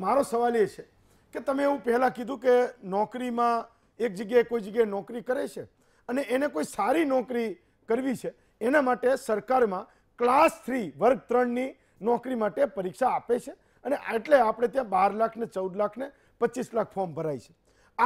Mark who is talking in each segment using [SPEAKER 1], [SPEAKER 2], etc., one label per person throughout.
[SPEAKER 1] મારો સવાલ એ છે કે તમે એવું પહેલાં કીધું કે નોકરીમાં એક જગ્યાએ કોઈ જગ્યાએ નોકરી કરે છે અને એને કોઈ સારી નોકરી કરવી છે એના માટે સરકારમાં ક્લાસ થ્રી વર્ગ ત્રણની નોકરી માટે પરીક્ષા આપે છે અને એટલે આપણે ત્યાં બાર લાખને ચૌદ લાખને ને પચીસ લાખ ફોર્મ ભરાય છે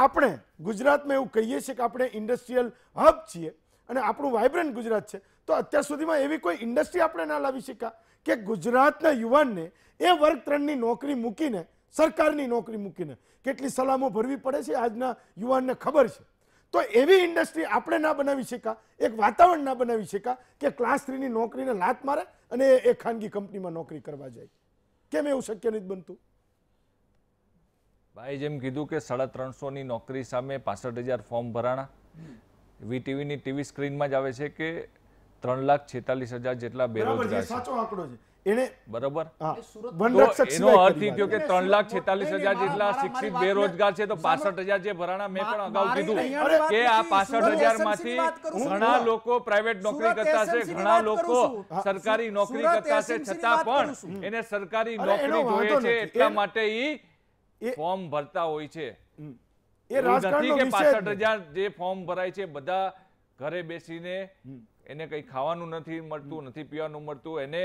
[SPEAKER 1] આપણે ગુજરાતમાં એવું કહીએ છીએ કે આપણે ઇન્ડસ્ટ્રીયલ હબ છીએ અને આપણું વાઇબ્રન્ટ ગુજરાત છે તો અત્યાર સુધીમાં એવી કોઈ ઇન્ડસ્ટ્રી આપણે ના લાવી શક્યા કે ગુજરાતના યુવાનને એ વર્ગ ત્રણની નોકરી મૂકીને સરકારની નોકરી મૂકીને કેટલી સલામો ભરવી પડે છે આજના યુવાનને ખબર છે તો એવી ઇન્ડસ્ટ્રી આપણે ના બનાવી શકા એક વાતાવરણ ના બનાવી શકા કે ક્લાસ થ્રીની નોકરીને લાત મારે અને એ ખાનગી કંપનીમાં નોકરી કરવા જાય કેમ એવું શક્ય નથી બનતું
[SPEAKER 2] ભાઈ જેમ કીધું કે સાડા ત્રણસોની નોકરી સામે પાસઠ હજાર ફોર્મ ભરાણા વીટીવીની ટીવી સ્ક્રીનમાં જ આવે છે કે ત્રણ લાખ છેતાલીસ હજાર જેટલા બેરોજગાર સાચો
[SPEAKER 1] આંકડો છે
[SPEAKER 2] લોકો સરકારી નોકરી કરતા છે છતાં પણ એને સરકારી નોકરી જોઈએ છે એટલા માટે ઈ ફોર્મ ભરતા હોય છે એ રાજકારણનો વિષય કે 65000 જે ફોર્મ ભરાય છે બધા ઘરે બેસીને એને કઈ ખાવાનું નથી મળતું નથી પીવાનું મળતું એને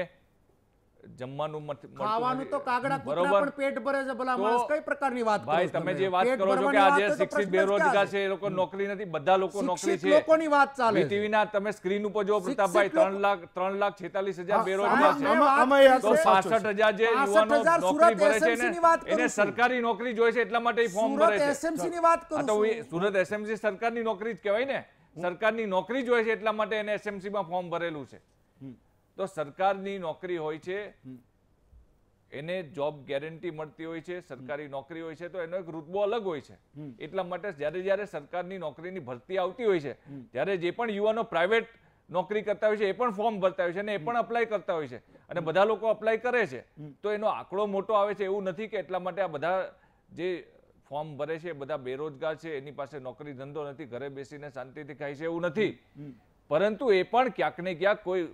[SPEAKER 2] જમવાનું ખાવાનું કાગડા કૂતરા
[SPEAKER 1] પેટ ભરે છે ભલા માણસ કઈ પ્રકારની વાત ભાઈ તમે વાત કરો છો બેરોજગાર
[SPEAKER 2] છે એ લોકો નોકરી નથી બધા લોકો નોકરી
[SPEAKER 1] છે
[SPEAKER 2] તમે સ્ક્રીન ઉપર જો પ્રતાપભાઈ 3 લાખ 3 લાખ 46000 બેરોજગાર છે તો જે યુવાનો નોકરી ભરે છે સરકારી નોકરી જોઈએ છે એટલા માટે ફોર્મ ભરે છે સુરત એસએમસી ની વાત કરું તો સુરત એસએમસી સરકારની નોકરી જ કહેવાય ને સરકારની નોકરી જોઈએ છે એટલા માટે એને એસએમસીમાં ફોર્મ ભરેલું છે તો સરકારની નોકરી હોય છે એને જોબ ગેરંટી મળતી હોય છે સરકારી નોકરી હોય છે તો એનો એક રૂતબો અલગ હોય છે એટલા માટે જ્યારે જ્યારે સરકારની નોકરીની ભરતી આવતી હોય છે ત્યારે જે પણ યુવાનો પ્રાઇવેટ નોકરી કરતા હોય છે એ પણ ફોર્મ ભરતા હોય છે અને એ પણ અપ્લાય કરતા હોય છે અને બધા લોકો અપ્લાય કરે છે તો એનો આંકડો મોટો આવે છે એવું નથી કે એટલા માટે આ બધા જે ફોર્મ ભરે છે બધા બેરોજગાર છે એની પાસે નોકરી ધંધો નથી ઘરે બેસીને શાંતિથી ખાય છે એવું નથી પરંતુ એ પણ ક્યાંક ને ક્યાંક કોઈ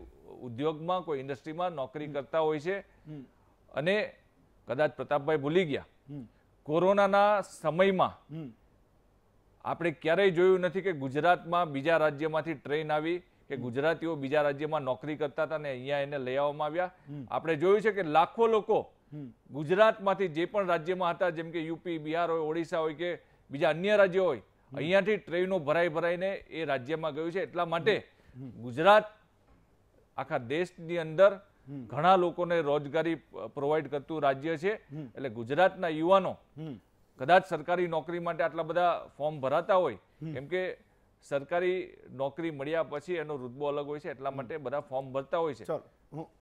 [SPEAKER 2] ઉદ્યોગમાં કોઈ ઇન્ડસ્ટ્રીમાં નોકરી કરતા હોય છે અને કદાચ પ્રતાપભાઈ ભૂલી ગયા કોરોનાના સમયમાં આપણે ક્યારેય જોયું નથી કે ગુજરાતમાં બીજા રાજ્યમાંથી ટ્રેન આવી કે ગુજરાતીઓ બીજા રાજ્યમાં નોકરી કરતા હતા ને અહીંયા એને લઈ આવવામાં આવ્યા આપણે જોયું છે કે લાખો લોકો ગુજરાતમાંથી જે પણ રાજ્યમાં હતા જેમ કે યુપી બિહાર હોય ઓડિશા હોય કે બીજા અન્ય રાજ્યો હોય અહીંયાથી ટ્રેનો ભરાઈ ભરાઈને એ રાજ્યમાં ગયું છે એટલા માટે ગુજરાત આખા દેશની અંદર ઘણા લોકોને રોજગારી પ્રોવાઈડ કરતું રાજ્ય છે એટલે ગુજરાતના યુવાનો કદાચ સરકારી નોકરી માટે આટલા બધા ફોર્મ ભરાતા હોય કેમ કે સરકારી નોકરી મળ્યા પછી એનો રુતબો અલગ હોય છે એટલા માટે બધા ફોર્મ ભરતા હોય છે